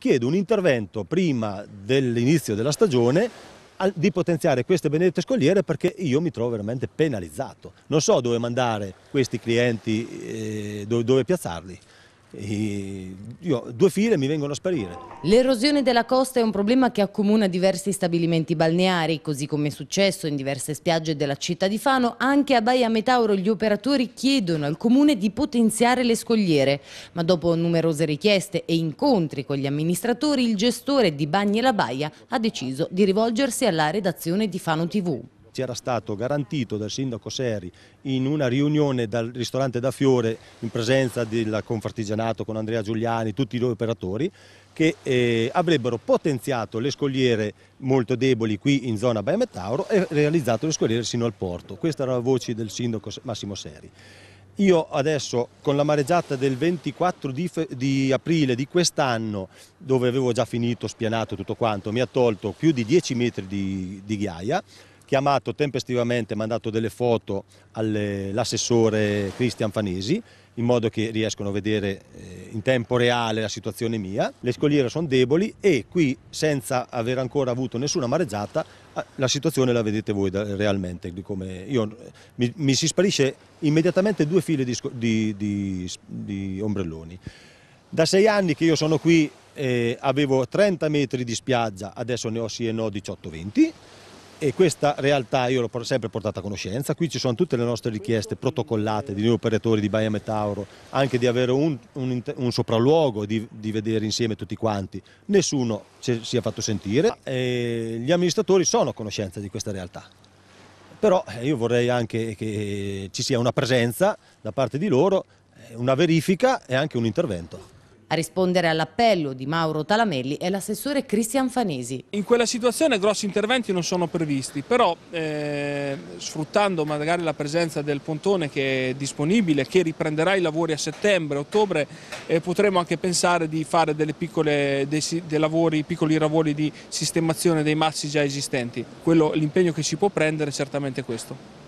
chiede un intervento prima dell'inizio della stagione di potenziare queste benedette scogliere perché io mi trovo veramente penalizzato. Non so dove mandare questi clienti, eh, dove piazzarli. Io, due file mi vengono a sparire. L'erosione della costa è un problema che accomuna diversi stabilimenti balneari, così come è successo in diverse spiagge della città di Fano, anche a Baia Metauro gli operatori chiedono al comune di potenziare le scogliere, ma dopo numerose richieste e incontri con gli amministratori, il gestore di Bagni e la Baia ha deciso di rivolgersi alla redazione di Fano TV ci era stato garantito dal sindaco Seri in una riunione dal ristorante da Fiore in presenza del Confartigianato con Andrea Giuliani, tutti gli operatori, che eh, avrebbero potenziato le scogliere molto deboli qui in zona Baia Metauro e realizzato le scogliere sino al porto. Questa era la voce del sindaco Massimo Seri. Io adesso con la mareggiata del 24 di, di aprile di quest'anno, dove avevo già finito, spianato tutto quanto, mi ha tolto più di 10 metri di, di ghiaia, chiamato tempestivamente, mandato delle foto all'assessore Cristian Fanesi in modo che riescono a vedere eh, in tempo reale la situazione mia. Le scogliere sono deboli e qui, senza aver ancora avuto nessuna mareggiata, eh, la situazione la vedete voi realmente. Io, eh, mi, mi, si sparisce immediatamente due file di, di, di, di, ombrelloni. Da sei anni che io sono qui eh, avevo 30 metri di spiaggia, adesso ne ho sì e no 18-20 e questa realtà io l'ho sempre portata a conoscenza, qui ci sono tutte le nostre richieste protocollate di noi operatori di Baia Metauro, anche di avere un, un, un sopralluogo, di, di, vedere insieme tutti quanti, nessuno si è fatto sentire e gli amministratori sono a conoscenza di questa realtà. Però eh, io vorrei anche che ci sia una presenza da parte di loro, eh, una verifica e anche un intervento. A rispondere all'appello di Mauro Talamelli è l'assessore Cristian Fanesi. In quella situazione grossi interventi non sono previsti, però eh, sfruttando magari la presenza del pontone che è disponibile, che riprenderà i lavori a settembre, ottobre, eh, potremo anche pensare di fare piccole, dei, dei lavori, piccoli lavori di sistemazione dei massi già esistenti. L'impegno che si può prendere è certamente questo.